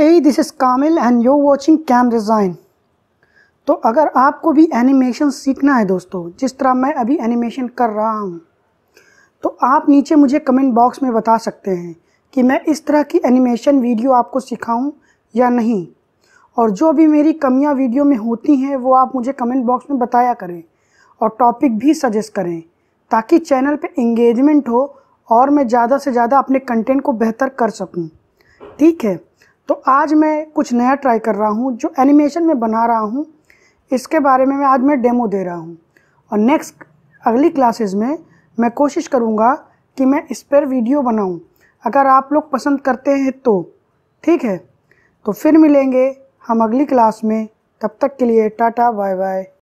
है this is Kamil and you watching cam design तो अगर आपको भी एनिमेशन सीखना है दोस्तों जिस तरह मैं अभी एनिमेशन कर रहा हूँ तो आप नीचे मुझे कमेंट बॉक्स में बता सकते हैं कि मैं इस तरह की एनिमेशन वीडियो आपको सिखाऊं या नहीं और जो भी मेरी कमियां वीडियो में होती हैं वो आप मुझे कमेंट बॉक्स में बताया करें और टॉपिक भी सजेस्ट करें ताकि चैनल पे इंगेजमेंट हो और मैं ज़्यादा से ज़्यादा अपने कंटेंट को बेहतर कर सकूं ठीक है तो आज मैं कुछ नया ट्राई कर रहा हूँ जो एनिमेशन में बना रहा हूँ इसके बारे में मैं आज मैं डेमो दे रहा हूँ और नेक्स्ट अगली क्लासेस में मैं कोशिश करूँगा कि मैं इस पर वीडियो बनाऊँ अगर आप लोग पसंद करते हैं तो ठीक है तो फिर मिलेंगे हम अगली क्लास में तब तक के लिए टाटा बाय बाय